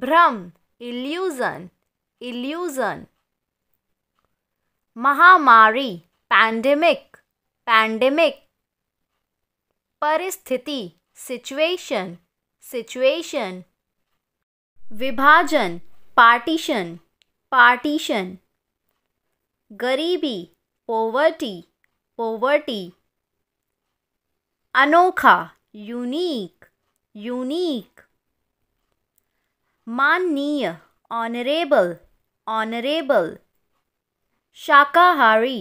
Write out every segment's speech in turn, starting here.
भ्रम illusion illusion महामारी pandemic pandemic परिस्थिति सिचुएशन सिचुएशन विभाजन पार्टीशन पार्टीशन गरीबी पोवर्टी पोवर्टी अनोखा यूनिक यूनिक माननीय ऑनरेबल ऑनरेबल शाकाहारी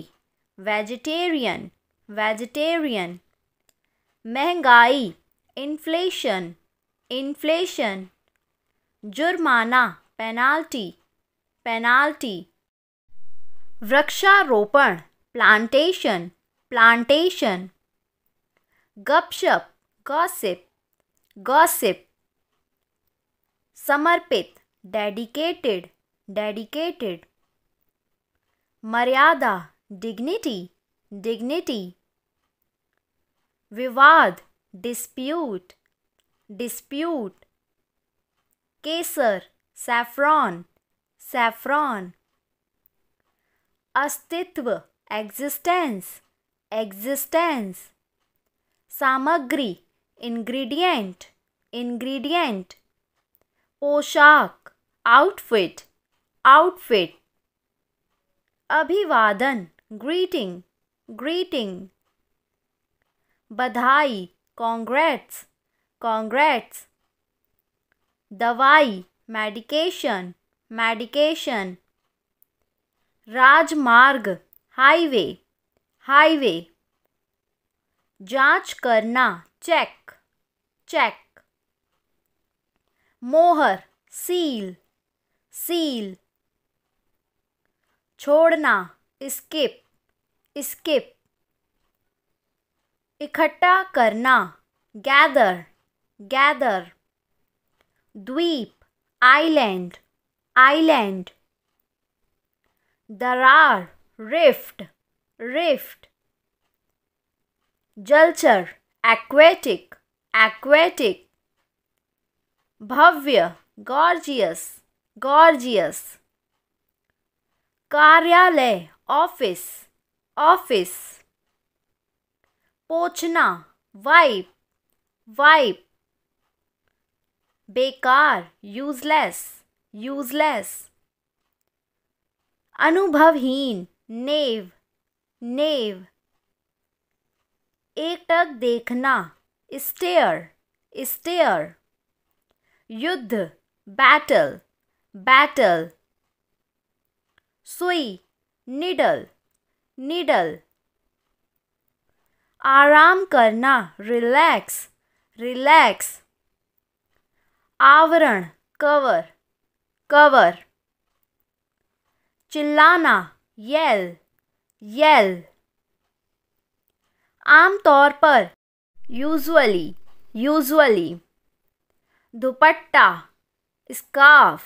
वेजिटेरियन वेजिटेरियन महंगाई इन्फ्लेशन इन्फ्लेशन जुर्माना पेनाल्टी पेनाल्टी वृक्षारोपण प्लांटेशन प्लांटेशन गपशप गॉसिप गॉसिप समर्पित डेडिकेटेड डेडिकेटेड मर्यादा डिग्निटी डिग्निटी विवाद डिस्प्यूट डिस्प्यूट केसर सैफ्रॉन सैफ्रॉन अस्तित्व एग्जिस्टेंस एग्जिस्टेंस सामग्री इंग्रेडिएंट इंग्रेडिएंट पोशाक आउटफिट आउटफिट अभिवादन ग्रीटिंग ग्रीटिंग बधाई कॉन्ग्रेट्स कॉन्ग्रेट्स दवाई मेडिकेशन मेडिकेशन राजमार्ग हाईवे हाईवे जांच करना चेक चेक मोहर सील सील छोड़ना स्किप स्किप इकट्ठा करना गैदर गैदर द्वीप आइलैंड आइलैंड दरार रिफ्ट रिफ्ट जलचर एक्वेटिक एक्वेटिक भव्य गॉर्जियस गॉर्जियस कार्यालय ऑफिस ऑफिस पोछना वाइप वाइप बेकार यूजलेस यूजलेस अनुभवहीन नेव नेव एकटक देखना स्टेयर स्टेयर युद्ध बैटल बैटल सुई निडल निडल आराम करना रिलैक्स रिलैक्स आवरण कवर कवर चिल्लाना येल येल आमतौर पर यूजुअली यूजुअली दुपट्टा स्काफ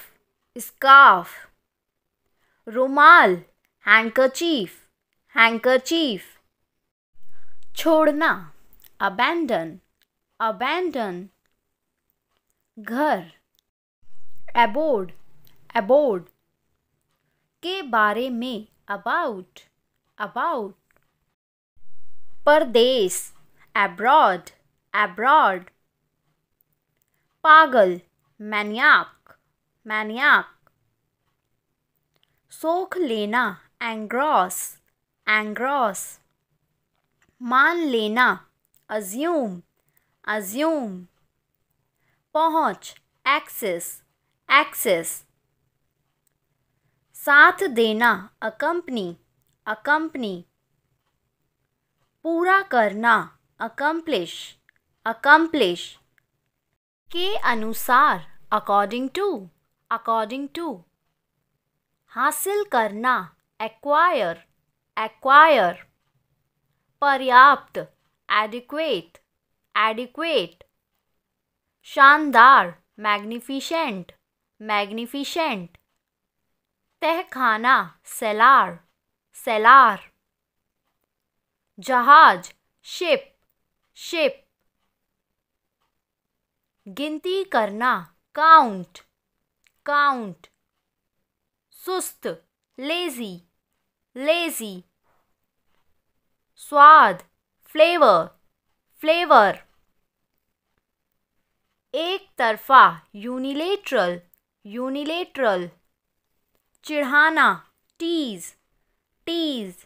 स्काफ रुमाल हैंकर चीफ हैंकर चीफ छोड़ना अबैंडन अबैंडन घर एबोर्ड एबोर्ड के बारे में अबाउट अबाउट परदेश एब्रॉड एब्रॉड पागल मैनियाक मैनियाक सोख लेना एंग्रॉस एंग्रॉस मान लेना अज्यूम अज्यूम पहुंच एक्सेस एक्सेस साथ देना अकंपनी अकम्पनी पूरा करना अकम्प्लिश अकम्प्लिश के अनुसार अकॉर्डिंग टू अकॉर्डिंग टू हासिल करना एक्वायर एक्वायर पर्याप्त एडिक्वेट एडिक्वेट शानदार मैग्निफिशेंट मैग्निफिशेंट तहखाना सेलार सेलार जहाज शिप शिप गिनती करना काउंट काउंट सुस्त लेजी लेजी स्वाद फ्लेवर फ्लेवर एक तरफा यूनिलेटरल यूनिलेटरल चिढ़ाना टीज टीज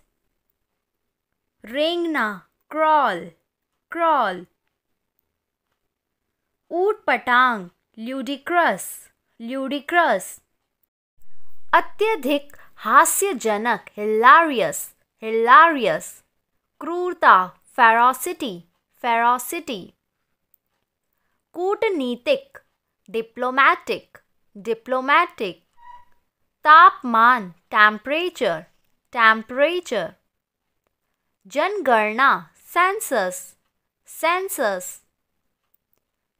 रेंगना क्रॉल क्रॉल ऊट पटांग ल्यूडिक्रस ल्यूडिक्रस अत्यधिक हास्यजनक हिलारियस हिलारियस क्रूरता फेरोसिटी फेरोसिटी कूटनीतिक डिप्लोमैटिक डिप्लोमैटिक तापमान टेम्परेचर टेम्परेचर जनगणना सेंसस सेंसस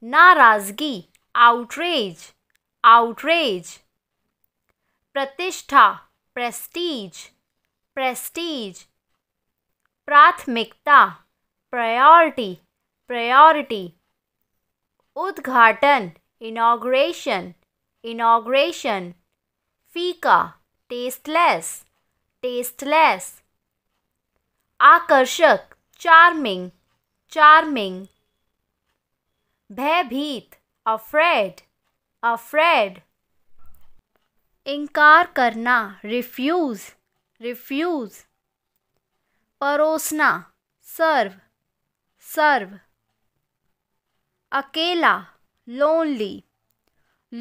नाराज़गी आउटरेज आउटरेज प्रतिष्ठा प्रेस्टीज प्रेस्टीज प्राथमिकता प्रायोरिटी प्रायोरिटी उद्घाटन इनाग्रेशन इनाग्रेशन फीका टेस्टलेस टेस्टलेस आकर्षक चार्मिंग चार्मिंग भयभीत अफ्रेड अफ्रेड इनकार करना रिफ्यूज़ रिफ्यूज़ परोसना सर्व सर्व अकेला लोनली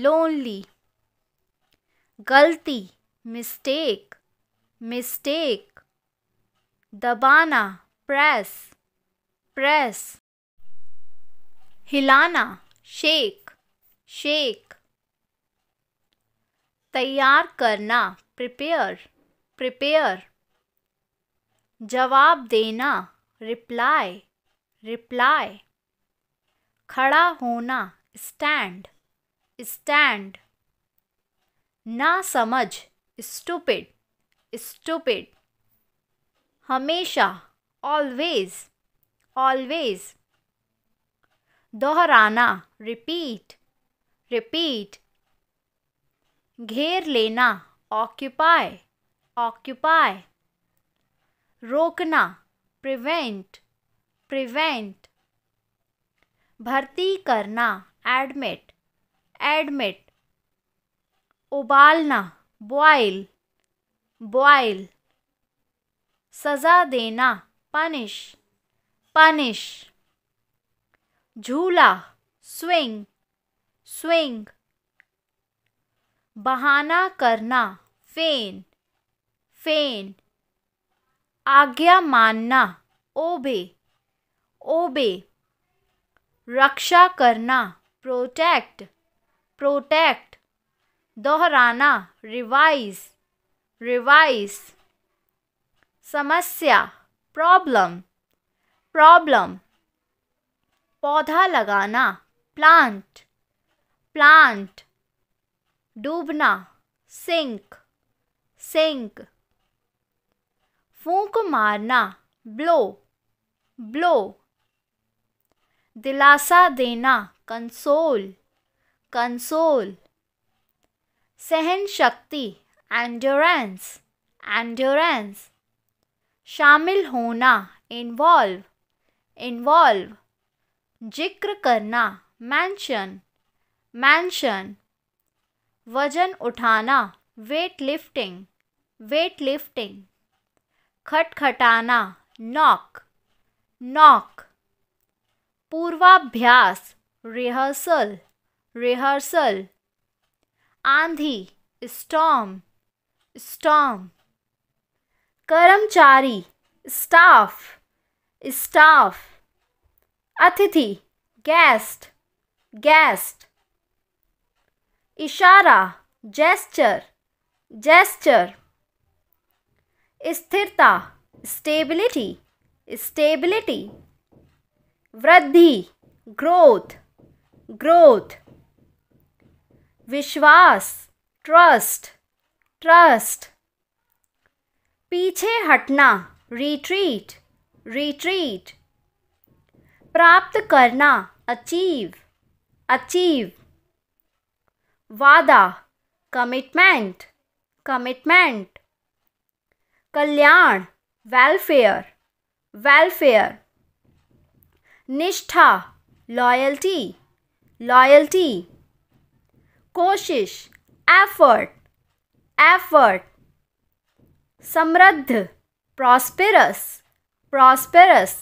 लोनली गलती मिस्टेक मिस्टेक दबाना प्रेस प्रेस हिलाना शेक शेक तैयार करना प्रिपेयर प्रिपेयर जवाब देना रिप्लाई रिप्लाई खड़ा होना स्टैंड स्टैंड ना समझ स्टूपिड स्टूपिड हमेशा ऑलवेज ऑलवेज दोहराना रिपीट रिपीट घेर लेना ऑक्यूपाई ऑक्यूपाई रोकना प्रिवेंट प्रिवेंट भर्ती करना एडमिट एडमिट उबालना बॉयल बॉयल सज़ा देना पनिश पनिश झूला स्विंग स्विंग बहाना करना फेन फेन आज्ञा मानना ओबे ओबे रक्षा करना प्रोटेक्ट प्रोटेक्ट दोहराना रिवाइज रिवाइज समस्या प्रॉब्लम प्रॉब्लम पौधा लगाना प्लांट प्लांट डूबना सिंक सिंक फूंक मारना ब्लो ब्लो दिलासा देना कंसोल कंसोल सहन शक्ति एंडोरेंस एंडोरेंस शामिल होना इन्वॉल्व इन्वॉल्व जिक्र करना मैंशन मैंशन वजन उठाना वेट लिफ्टिंग वेट लिफ्टिंग खटखटाना नॉक नॉक पूर्वाभ्यास रिहर्सल रिहर्सल आंधी स्टॉम स्टॉम कर्मचारी स्टाफ स्टाफ अतिथि गेस्ट गेस्ट इशारा जेस्चर जेस्चर स्थिरता स्टेबिलिटी स्टेबिलिटी वृद्धि ग्रोथ ग्रोथ विश्वास ट्रस्ट ट्रस्ट पीछे हटना रिट्रीट रिट्रीट प्राप्त करना अचीव अचीव वादा कमिटमेंट कमिटमेंट कल्याण वेलफेयर वेलफेयर निष्ठा लॉयल्टी लॉयल्टी कोशिश एफर्ट एफर्ट समृद्ध प्रॉस्पेरस प्रॉस्पेरस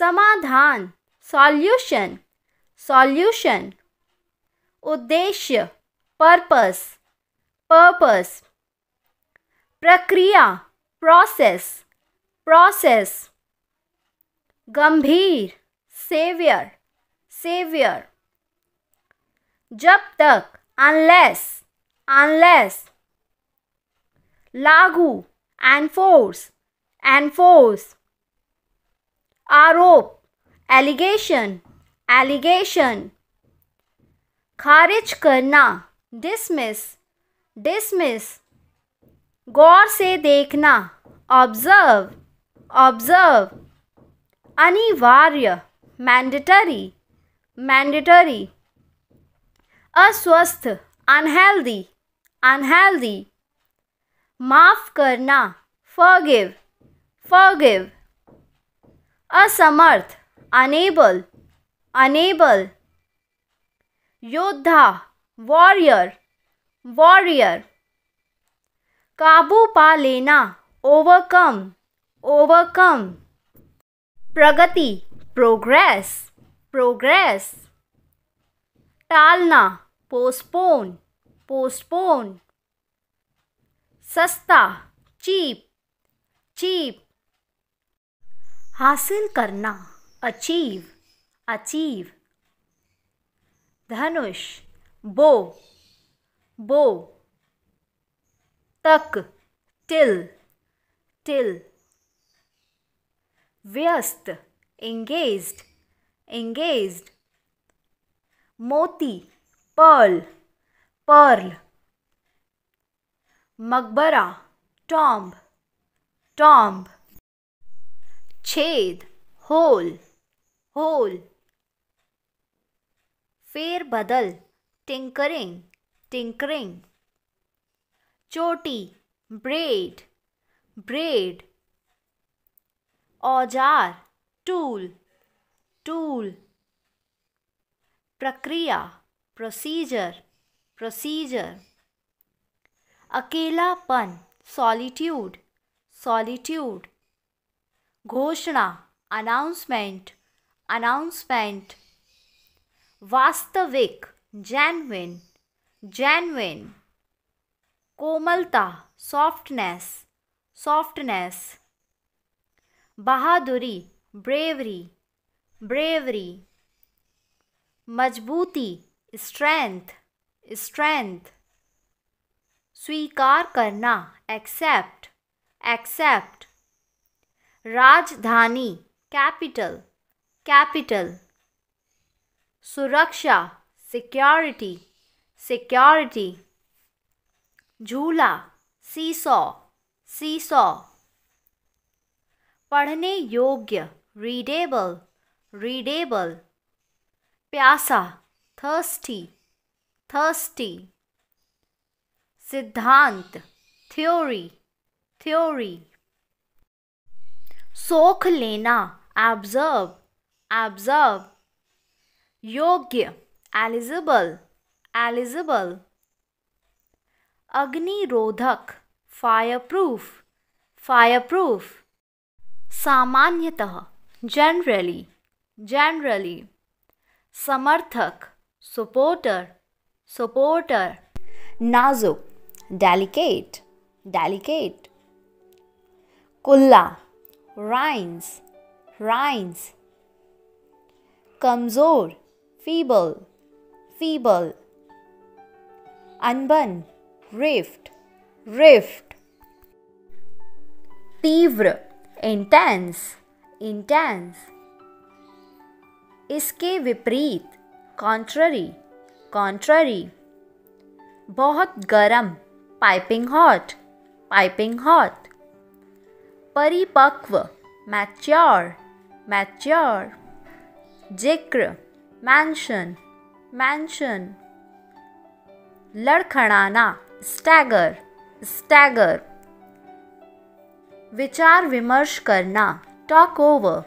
समाधान सॉल्यूशन सॉल्यूशन उद्देश्य पर्पस पर्पस प्रक्रिया प्रोसेस प्रोसेस गंभीर सेवियर सेवियर जब तक अनलेस अनलेस लागू एनफोर्स एनफोर्स आरोप एलिगेशन एलिगेशन खारिज करना डिसमिस डिसमिस गौर से देखना ऑब्जर्व ऑब्जर्व अनिवार्य मैंडेटरी मैंडेटरी अस्वस्थ अनहेल्दी अनहेल्दी माफ़ करना फॉरगिव फॉरगिव असमर्थ अनेबल अनेबल योद्धा वॉरियर वॉरियर काबू पा लेना ओवरकम ओवरकम प्रगति प्रोग्रेस प्रोग्रेस टालना पोस्टपोन पोस्टपोन सस्ता चीप चीप हासिल करना अचीव अचीव धनुष बो बो तक टिल टिल व्यस्त एंगेज एंगेज मोती पर्ल पर्ल मकबरा टॉम्ब टॉम्ब छेद होल होल फेरबदल टिंकरिंग टिंकरिंग चोटी ब्रेड ब्रेड औजार टूल टूल प्रक्रिया प्रोसीजर प्रोसीजर अकेलापन सॉलिट्यूड सॉलिट्यूड घोषणा अनाउंसमेंट अनाउंसमेंट वास्तविक जैनविन जैनविन कोमलता सॉफ्टनेस सॉफ्टनेस बहादुरी ब्रेवरी ब्रेवरी मजबूती स्ट्रेंथ स्ट्रेंथ स्वीकार करना एक्सेप्ट एक्सेप्ट राजधानी कैपिटल कैपिटल सुरक्षा सिक्योरिटी सिक्योरिटी झूला सी सीसॉ पढ़ने योग्य रीडेबल रीडेबल प्यासा थर्स्टी थर्स्टी सिद्धांत थ्योरी थ्योरी सोख लेना एब्जर्व एब्जर्व योग्य एलिजिबल एलिजिबल अग्निरोधक फायरप्रूफ फायरप्रूफ सामान्यतः जनरली जनरली समर्थक सपोर्टर सपोर्टर नाजुक डेलिकेट डेलिकेट कुल्ला राइन्स राइन्स कमज़ोर फीबल फीबल अनबन रिफ्ट रिफ्ट तीव्र इंटेंस इंटेंस इसके विपरीत कॉन्ट्ररी कॉन्ट्ररी बहुत गर्म पाइपिंग हॉट पाइपिंग हॉट परिपक्व मैच्योर मैच्योर जिक्र मैंशन मैंशन लड़खड़ाना स्टैगर स्टैगर विचार विमर्श करना टॉक ओवर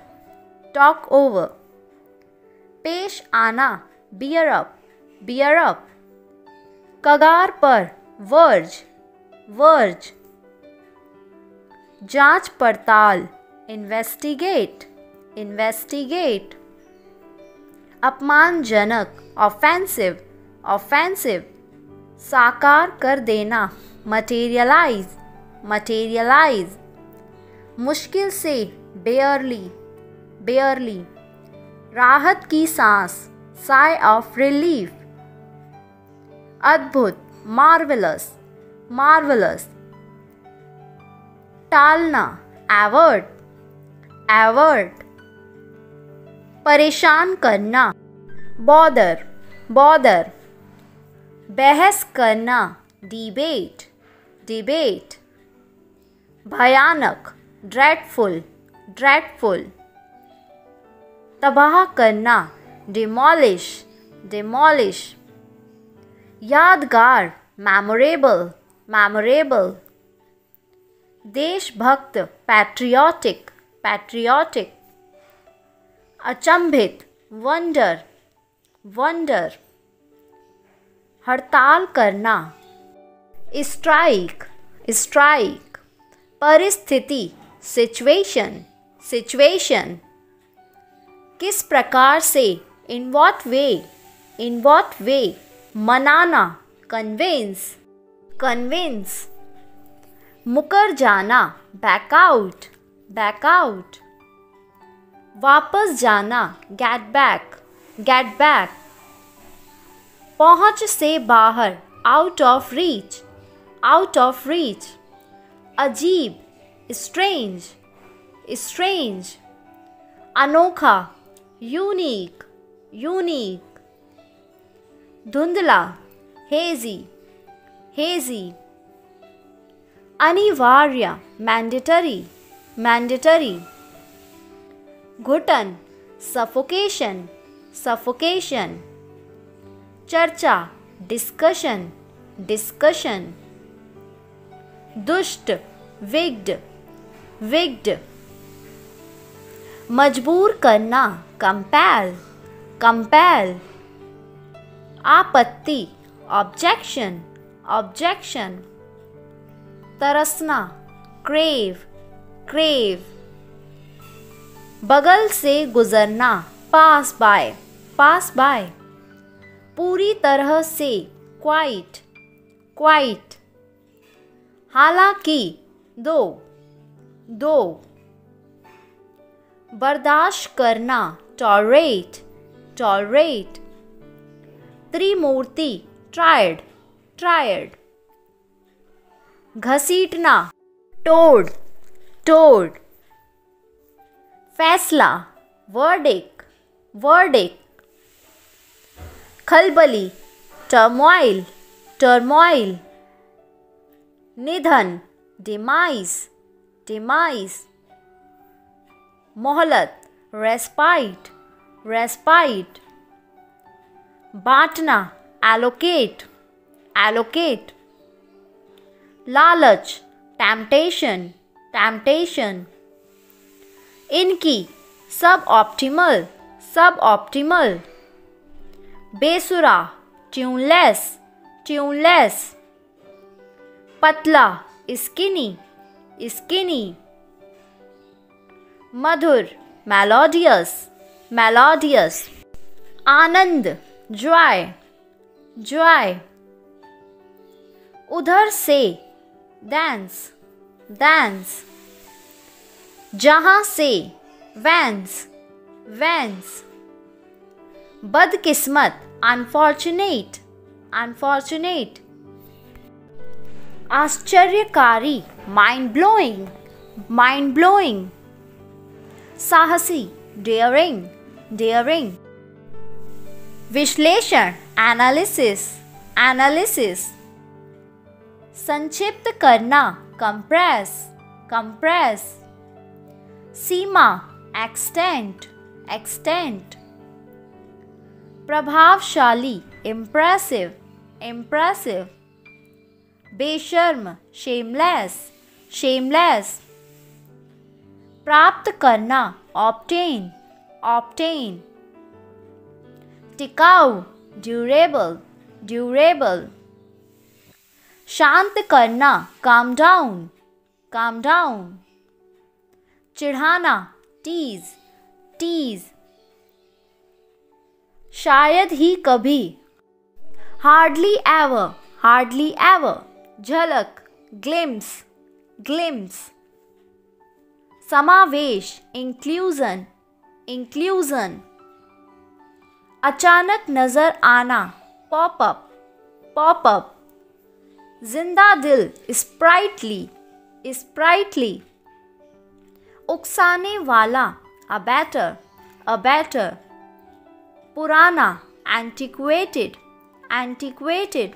टॉक ओवर पेश आना बियर अप बियर अप कगार पर वर्ज वर्ज जांच पड़ताल इन्वेस्टिगेट इन्वेस्टिगेट अपमानजनक ऑफेंसिव ऑफेंसिव साकार कर देना मटेरियलाइज मटेरियलाइज मुश्किल से बेयरली बेयरली राहत की सांस साई ऑफ रिलीफ अद्भुत मार्वलस मार्वलस टालना एवर्ट एवर्ट परेशान करना बॉदर बॉदर बहस करना डिबेट डिबेट भयानक ड्रेडफुल ड्रेडफुल तबाह करना डिमोलिश डिमोलिश यादगार मेमोरेबल मेमोरेबल देशभक्त पैट्रियोटिक पैट्रियोटिक अचंभित वंडर वंडर हड़ताल करना स्ट्राइक स्ट्राइक परिस्थिति सिचुएशन सिचुएशन किस प्रकार से in what way in what वे मनाना कन्विंस कन्विंस मुकर जाना बैक आउट बैक आउट वापस जाना गेट बैक गेट बैक पहुंच से बाहर out of reach out of reach अजीब स्ट्रेंज स्ट्रेंज अनोखा यूनिक यूनिक धुंधला हेजी हेजी अनिवार्य मैंडेटरी मैंडेटरी घुटन सफोकेशन सफोकेशन चर्चा डिस्कशन डिस्कशन दुष्ट विग्ड विग्ड मजबूर करना कंपेल कंपेल आपत्ति ऑब्जेक्शन ऑब्जेक्शन तरसना क्रेव क्रेव बगल से गुजरना पास बाय पास बाय पूरी तरह से क्वाइट क्वाइट हालांकि दो दो बर्दाश्त करना टॉलरेट टॉलरेट त्रिमूर्ति ट्रायड ट्रायड घसीटना टोड टोड फैसला वर्डिक वर्डिक खलबली टर्मोइल टर्मोइल निधन डिमाइस डिमाइस मोहलत रेस्पाइट रेस्पाइट बांटना एलोकेट एलोकेट लालच टैम्पटेशन टैम्पटेशन इनकी सब ऑप्टिमल सब ऑप्टिमल बेसुरा ट्यूनलेस ट्यूनलेस पतला स्किनी स्किनी मधुर मेलोडियस मेलोडियस आनंद जॉय जॉय उधर से dance dance जहां से वैंस वैंस बदकिस्मत अनफॉर्चुनेट अनफॉर्चुनेट आश्चर्यकारी माइंड ब्लोइंग माइंड ब्लोइंग साहसी डेयरिंग डेयरिंग विश्लेषण एनालिसिस एनालिसिस संक्षिप्त करना कंप्रेस कंप्रेस सीमा एक्सटेंट एक्सटेंट प्रभावशाली इम्प्रेसिव इम्प्रेसिव बेशर्म शेमलेस शेमलेस प्राप्त करना ऑप्टेन ऑप्टेन टिकाऊ ड्यूरेबल ड्यूरेबल शांत करना calm down calm down चिढ़ाना tease tease शायद ही कभी हार्डली एवर हार्डली एवर झलक ग्लिम्स ग्लिम्स समावेश इंक्लूजन इंक्लूजन अचानक नजर आना पॉपअप पॉपअप जिंदा दिल स्प्राइटली स्प्राइटली उकसाने वाला अ बैटर अ बैटर पुराना एंटिक्वेटेड एंटिक्वेटेड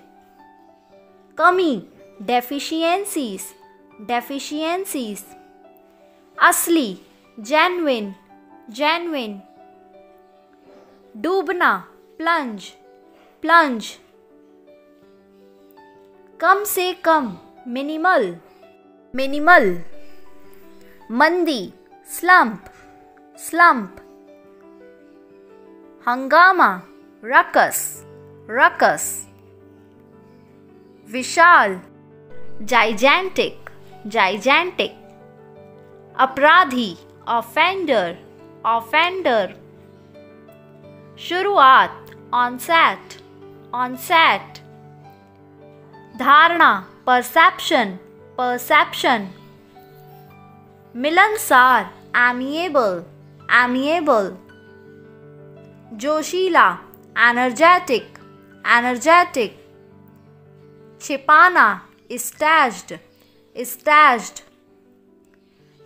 कमी डेफिशिएंसीज डेफिशिएंसीज असली जेनविन जेनविन डूबना प्लंज प्लंज कम से कम मिनिमल मिनिमल मंदी स्लम्प स्लम्प हंगामा रकस रकस विशाल जाइजेंटिक जाइजेंटिक अपराधी ऑफेंडर ऑफेंडर शुरुआत ऑनसेट ऑनसेट धारणा परसेप्शन परसेप्शन मिलनसार एमिएबल एमिएबल जोशीला एनर्जेटिक एनर्जेटिक छिपाना स्टैज्ड स्टैज्ड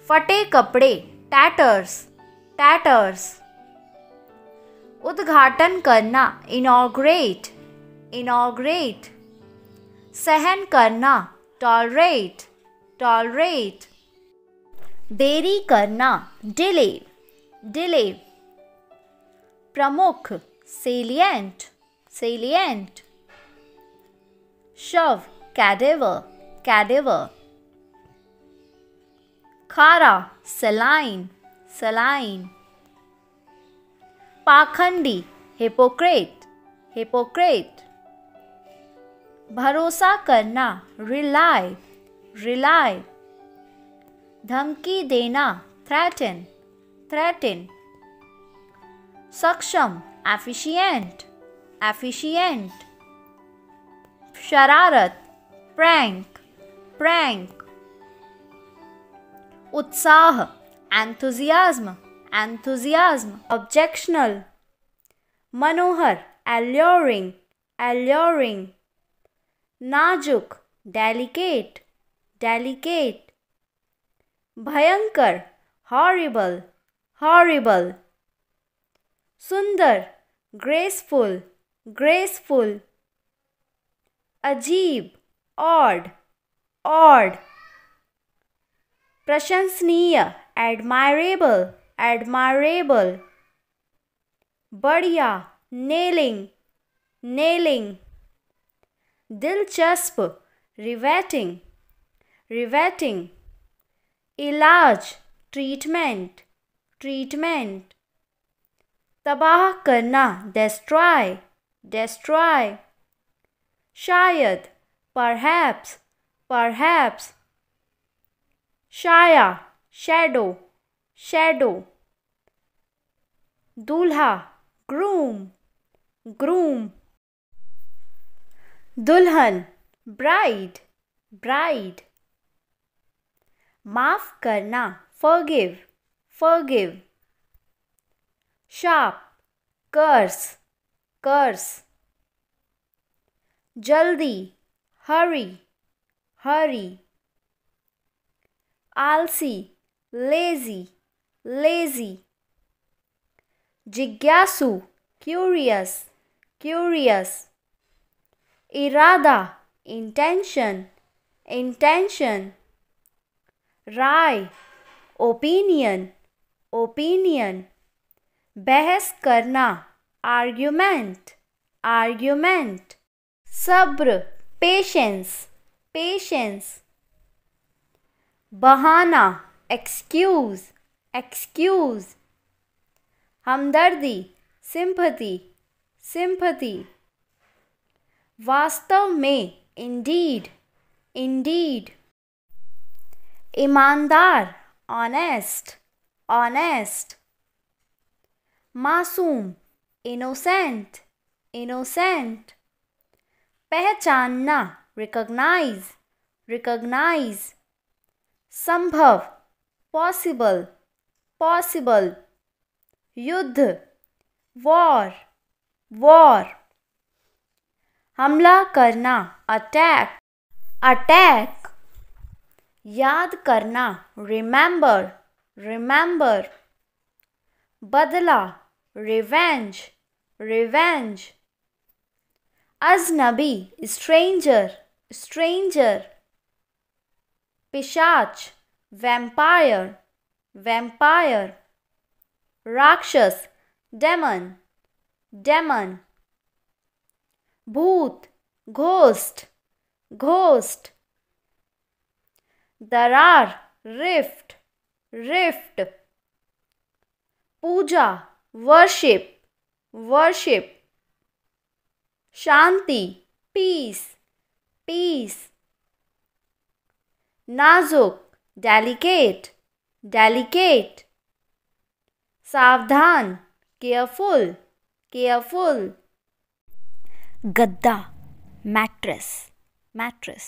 फटे कपड़े टैटर्स टैटर्स उद्घाटन करना इनॉग्रेट इनॉग्रेट सहन करना टॉलरेट टॉलरेट देरी करना डिले डिले प्रमुख सेलियंट सेलियंट शव कैडेव कैडेव खारा सलाइन सलाइन पाखंडी हिपोक्रेट हिपोक्रेट भरोसा करना रिलाय रिलाय धमकी देना थ्रेटन थ्रेटन सक्षम एफिशिएंट एफिशिएंट शरारत प्रैंक प्रैंक उत्साह एंथुजियाज्म एंथुजियाज्म ऑब्जेक्शनल मनोहर एल्योरिंग एल्योरिंग नाजुक डेलिकेट डेलिकेट भयंकर हॉरिबल हॉरिबल सुंदर ग्रेसफुल ग्रेसफुल अजीब ऑड ऑड प्रशंसनीय एडमायरेबल एडमायरेबल बढ़िया नेलिंग नेलिंग दिलचस्प रिवेटिंग रिवेटिंग इलाज ट्रीटमेंट ट्रीटमेंट तबाह करना डेस्ट्रॉय डेस्ट्रॉय शायद परहैप्स परहैप्स शाया शेडो शेडो दूल्हा ग्रूम ग्रूम दुल्हन ब्राइड ब्राइड माफ करना फॉरगिव फॉरगिव शार्प कर्स कर्स जल्दी हरी हरी आलसी लेजी लेजी जिज्ञासु क्यूरियस क्यूरियस इरादा इंटेंशन इंटेंशन राय ओपिनियन ओपिनियन बहस करना आर्ग्यूमेंट आर्ग्यूमेंट सब्र पेशेंस पेशेंस बहाना एक्सक्यूज़ एक्सक्यूज़ हमदर्दी सिंपथी सिंपथी वास्तव में इंडीड इंडीड ईमानदार ऑनेस्ट ऑनेस्ट मासूम इनोसेंट इनोसेंट पहचानना रिकॉग्नाइज रिकॉग्नाइज संभव पॉसिबल पॉसिबल युद्ध वॉर वॉर हमला करना अटैक अटैक याद करना रिमेंबर रिमेंबर बदला रिवेंज रिवेंज अजनबी स्ट्रेंजर स्ट्रेंजर पिशाच वैम्पायर वैम्पायर राक्षस डेमन डेमन भूत घोस्ट घोस्ट दरार रिफ्ट रिफ्ट पूजा वर्शिप वर्शिप शांति पीस पीस नाजुक डेलिकेट डेलिकेट सावधान केयरफुल केयरफुल गद्दा मैट्रेस मैट्रेस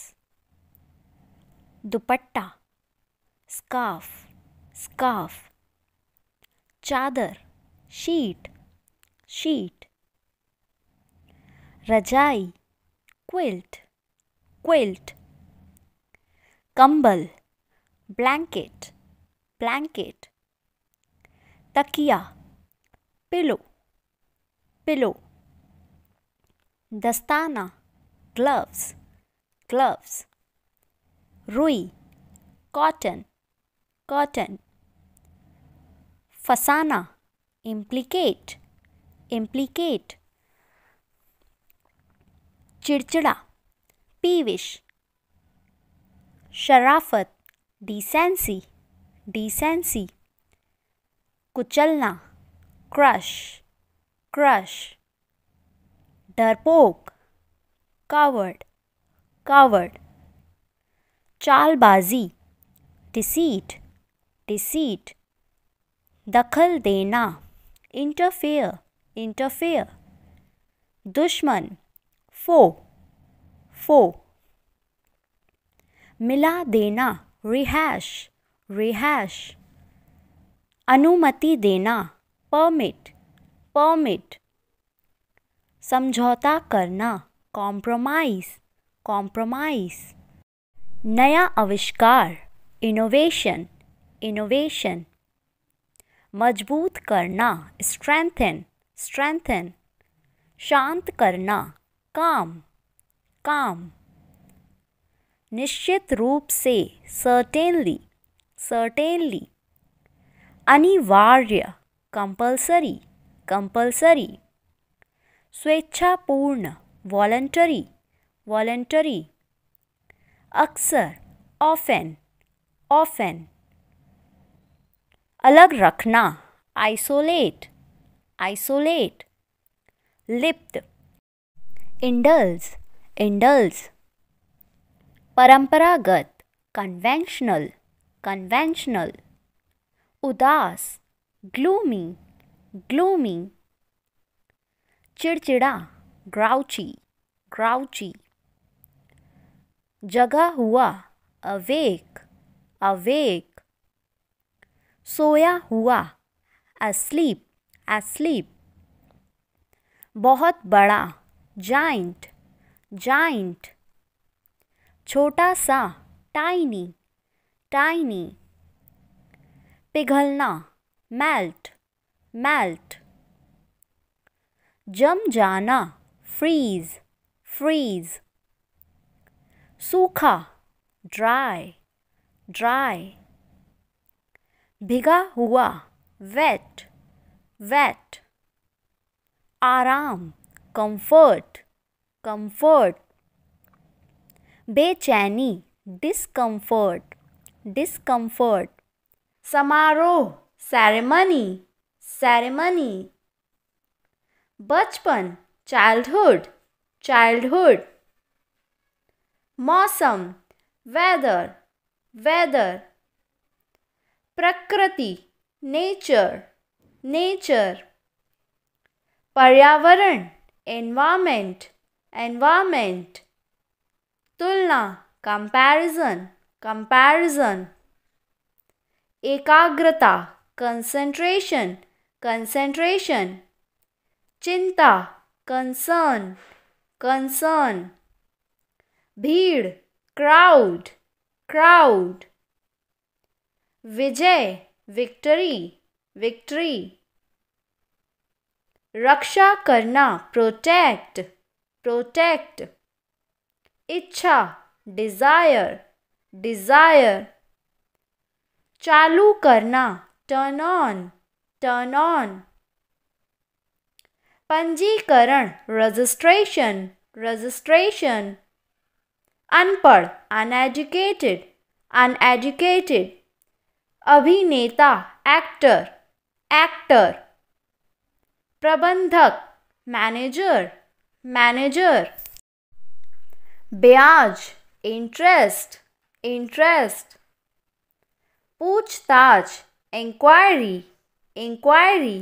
दुपट्टा स्काफ स्काफ चादर शीट शीट रजाई क्विल्ट क्विल्ट कंबल ब्लैंकेट ब्लैंकेट तकिया पिलो पिलो दस्ताना ग्लव्स ग्लव्स रुई कॉटन कॉटन फसाना इम्प्लीकेट इम्प्लीकेट चिड़चिड़ा पीविश शराफत डिसेंसी डिसेंसी कुचलना क्रश क्रश डरपोक कावड़ कावड़ चालबाजी डिसीट डिसीट दखल देना इंटरफेयर इंटरफेयर दुश्मन फो फो मिला देना रिहाश रिहाश अनुमति देना परमिट परमिट समझौता करना कॉम्प्रोमाइज़ कॉम्प्रोमाइज़ नया आविष्कार इनोवेशन इनोवेशन मजबूत करना स्ट्रेंथन स्ट्रेंथन शांत करना काम काम निश्चित रूप से सर्टेनली सर्टेनली अनिवार्य कंपलसरी कंपलसरी स्वेच्छापूर्ण वॉलंटरी वॉलंटरी अक्सर ऑफेन ऑफेन अलग रखना आइसोलेट आइसोलेट लिप्त इंडल्स इंडल्स परंपरागत कन्वेंशनल कन्वेंशनल उदास ग्लूमी ग्लूमी चिड़चिड़ा ग्राउची ग्राउची जगा हुआ अवेक अवेक सोया हुआ अस्लीप अस्लीप बहुत बड़ा जाइंट जाइंट छोटा सा टाइनी टाइनी पिघलना मेल्ट मेल्ट जम जाना फ्रीज फ्रीज सूखा ड्राई ड्राई भिगा हुआ वेट वेट आराम कंफर्ट कंफर्ट बेचैनी डिसकंफर्ट डिसकंफर्ट समारोह सेरेमनी सेरेमनी बचपन चाइल्डहुड चाइल्डहुड मौसम वेदर वेदर प्रकृति नेचर नेचर पर्यावरण एनवायरमेंट एनवायरमेंट तुलना कंपैरिजन कंपैरिजन एकाग्रता कंसंट्रेशन कंसंट्रेशन चिंता कंसर्न कंसर्न भीड़ क्राउड क्राउड विजय विक्ट्री विक्ट्री रक्षा करना प्रोटेक्ट प्रोटेक्ट इच्छा डिजायर डिजायर चालू करना टर्न ऑन टर्न ऑन पंजीकरण रजिस्ट्रेशन रजिस्ट्रेशन अनपढ़ अनएजुकेटेड अनएजुकेटेड अभिनेता एक्टर एक्टर प्रबंधक मैनेजर मैनेजर ब्याज इंटरेस्ट इंटरेस्ट पूछताछ इंक्वायरी इंक्वायरी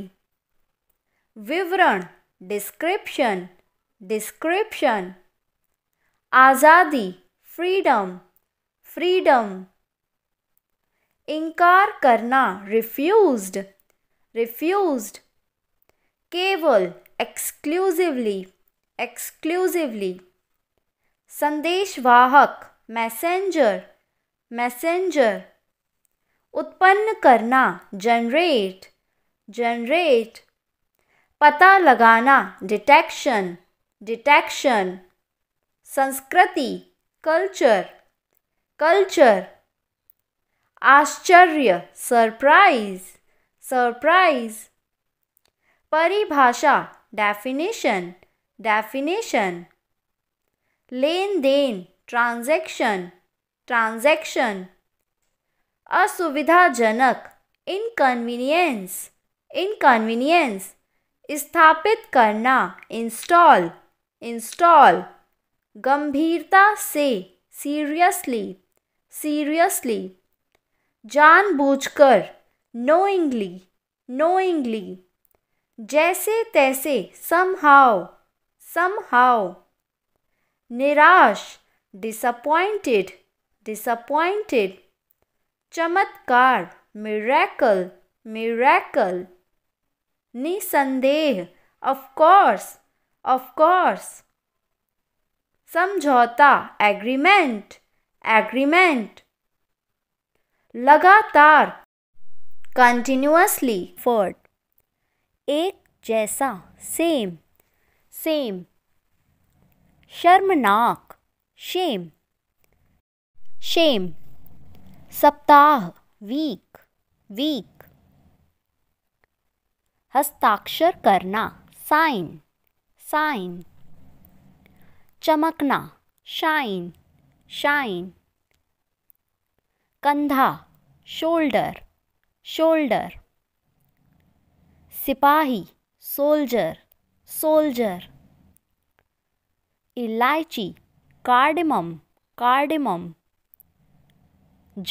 विवरण description description azadi freedom freedom inkar karna refused refused केवल exclusively exclusively संदेशवाहक messenger messenger उत्पन्न करना generate generate पता लगाना डिटेक्शन डिटेक्शन संस्कृति कल्चर कल्चर आश्चर्य सरप्राइज सरप्राइज परिभाषा डेफिनेशन डेफिनेशन लेन देन ट्रांजेक्शन ट्रांजेक्शन असुविधाजनक इनकन्वीनियंस इनकन्वीनियंस स्थापित करना इंस्टॉल इंस्टॉल गंभीरता से सीरियसली सीरियसली जानबूझकर नोइंगली नोइंगली जैसे तैसे समहाव समहाव निराश डिसअपॉइंटेड डिसअपॉइंटेड चमत्कार मिरेकल मिरेकल निसंदेह ऑफकोर्स ऑफकोर्स समझौता एग्रीमेंट एग्रीमेंट लगातार कंटिन्यूसली फर्ड एक जैसा सेम सेम शर्मनाक शेम शेम सप्ताह वीक वीक हस्ताक्षर करना साइन साइन चमकना शाइन शाइन कंधा शोल्डर शोल्डर सिपाही सोल्जर सोल्जर इलायची कार्डमम कार्डमम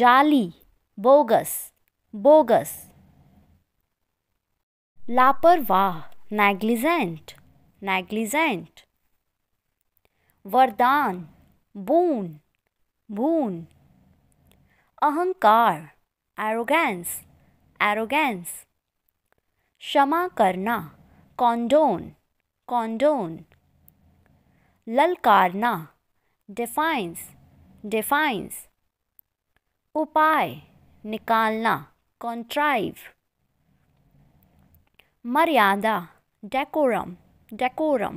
जाली बोगस बोगस लापरवाह नेग्लिजेंट नेग्लिजेंट वरदान बून बून अहंकार एरोगेंस एरोगेंस क्षमा करना कॉन्डोन कॉन्डोन ललकारना डिफाइंस डिफाइंस उपाय निकालना कॉन्ट्राइव मर्यादा डेकोरम डेकोरम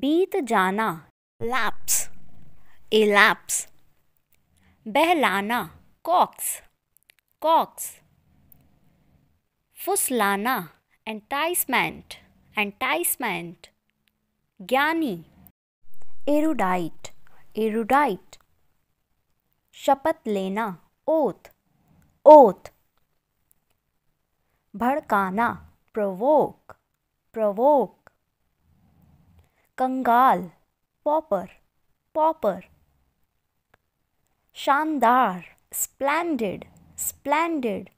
बीत जाना लैप्स ए लैप्स बहलाना कॉक्स कॉक्स फुसलाना एंटाइसमेंट एंटाइसमेंट ज्ञानी एरुडाइट एरुडाइट शपथ लेना ओथ ओथ भड़काना प्रवोक प्रवोक कंगाल पॉपर पॉपर शानदार स्प्लैंडेड स्प्लैंडेड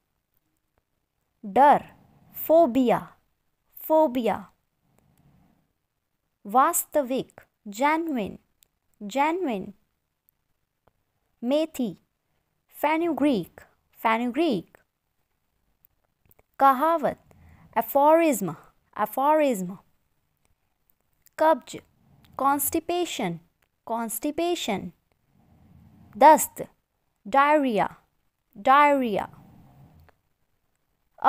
डर फोबिया फोबिया वास्तविक जैनविन जैनविन मेथी फैन्यू ग्रीक कहावत एफोरिज्म एफोरिज्म कब्ज कॉन्स्टिपेशन कॉन्स्टिपेशन दस्त डायरिया डायरिया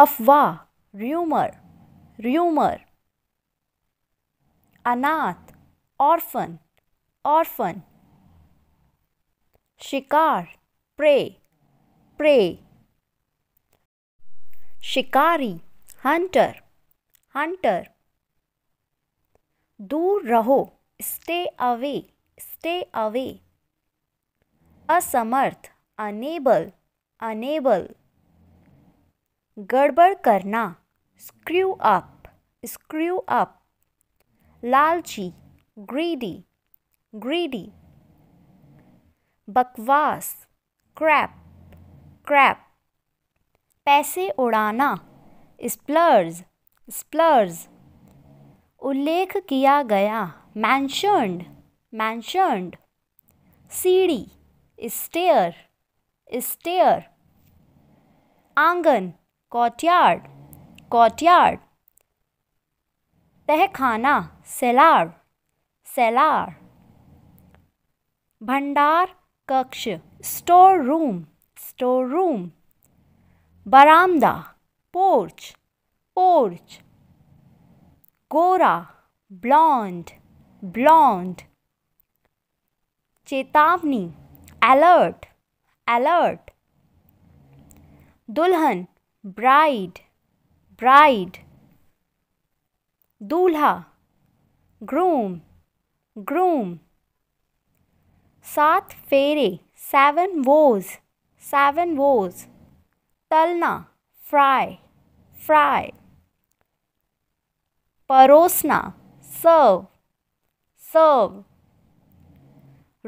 अफवाह र्यूमर र्यूमर अनाथ ऑर्फन ऑर्फन शिकार प्रे प्रे शिकारी हंटर हंटर दूर रहो स्टे अवे स्टे अवे असमर्थ अनेबल अनेबल गड़बड़ करना स्क्रू अप स्क्रू अप लालची ग्रीडी ग्रीडी बकवास क्रैप क्रैप पैसे उड़ाना स्प्लर्स स्प्लर्स उल्लेख किया गया मैंशनड मैंशनड सीढ़ी स्टेयर स्टेयर आंगन कॉटयार्ड कॉटयार्ड तहखाना सेलार सेलार भंडार कक्ष स्टोर रूम स्टोर रूम बरामदा पोर्च पोर्च गोरा ब्लॉन्ड ब्लॉन्ड चेतावनी अलर्ट अलर्ट दुल्हन ब्राइड ब्राइड दूल्हा ग्रूम ग्रूम सात फेरे सेवन वोज सेवन वोज़ तलना फ्राई फ्राई परोसना सर्व सर्व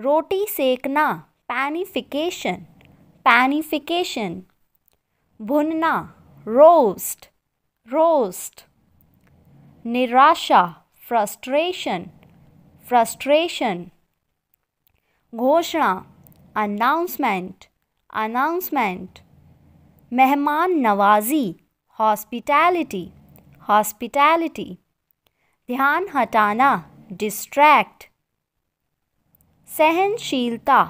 रोटी सेकना पैनिफिकेशन पैनिफिकेशन भुनना रोस्ट रोस्ट निराशा फ्रस्ट्रेशन फ्रस्ट्रेशन घोषणा अनाउंसमेंट अनाउंसमेंट मेहमान नवाजी हॉस्पिटैलिटी हॉस्पिटैलिटी ध्यान हटाना डिस्ट्रैक्ट सहनशीलता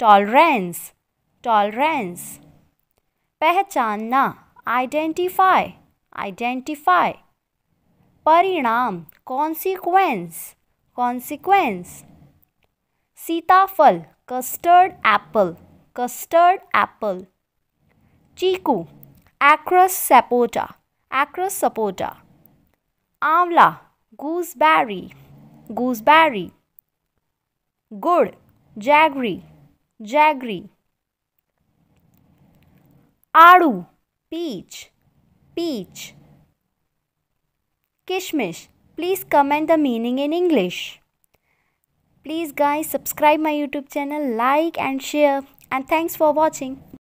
टॉलरेंस टॉलरेंस पहचानना आइडेंटिफाई आइडेंटिफाई परिणाम कॉन्सिक्वेंस कॉन्सिक्वेंस सीताफल कस्टर्ड एप्पल कस्टर्ड एप्पल चीकू एक्रस सपोटा एक्रस सपोटा आंवला गूसबेरी गूसबेरी गुड़ जैगरी जैगरी आड़ू peach peach kishmish please comment the meaning in english please guys subscribe my youtube channel like and share and thanks for watching